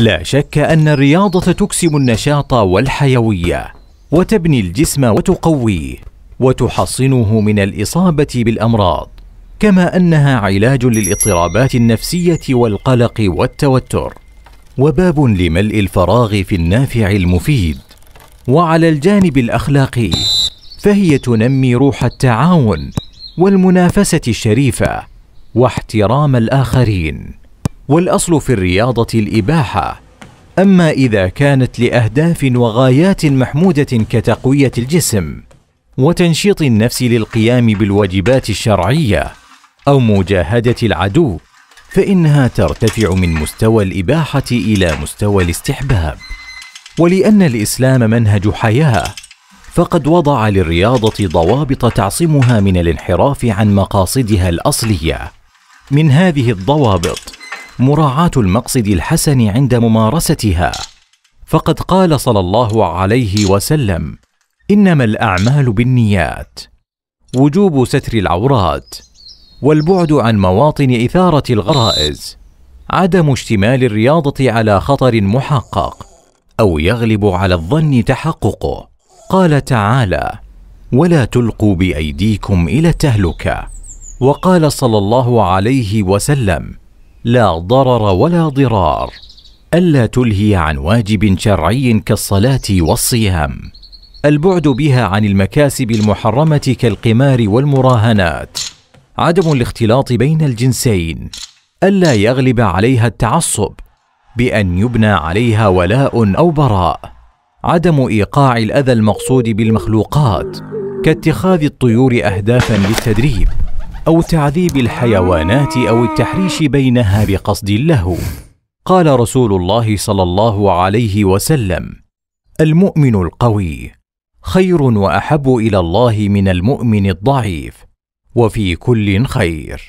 لا شك أن الرياضة تكسب النشاط والحيوية وتبني الجسم وتقويه وتحصنه من الإصابة بالأمراض كما أنها علاج للاضطرابات النفسية والقلق والتوتر وباب لملء الفراغ في النافع المفيد وعلى الجانب الأخلاقي فهي تنمي روح التعاون والمنافسة الشريفة واحترام الآخرين والاصل في الرياضه الاباحه اما اذا كانت لاهداف وغايات محموده كتقويه الجسم وتنشيط النفس للقيام بالواجبات الشرعيه او مجاهده العدو فانها ترتفع من مستوى الاباحه الى مستوى الاستحباب ولان الاسلام منهج حياه فقد وضع للرياضه ضوابط تعصمها من الانحراف عن مقاصدها الاصليه من هذه الضوابط مراعاه المقصد الحسن عند ممارستها فقد قال صلى الله عليه وسلم انما الاعمال بالنيات وجوب ستر العورات والبعد عن مواطن اثاره الغرائز عدم اشتمال الرياضه على خطر محقق او يغلب على الظن تحققه قال تعالى ولا تلقوا بايديكم الى التهلكه وقال صلى الله عليه وسلم لا ضرر ولا ضرار الا تلهي عن واجب شرعي كالصلاه والصيام البعد بها عن المكاسب المحرمه كالقمار والمراهنات عدم الاختلاط بين الجنسين الا يغلب عليها التعصب بان يبنى عليها ولاء او براء عدم ايقاع الاذى المقصود بالمخلوقات كاتخاذ الطيور اهدافا للتدريب أو تعذيب الحيوانات أو التحريش بينها بقصد اللهو قال رسول الله صلى الله عليه وسلم المؤمن القوي خير وأحب إلى الله من المؤمن الضعيف وفي كل خير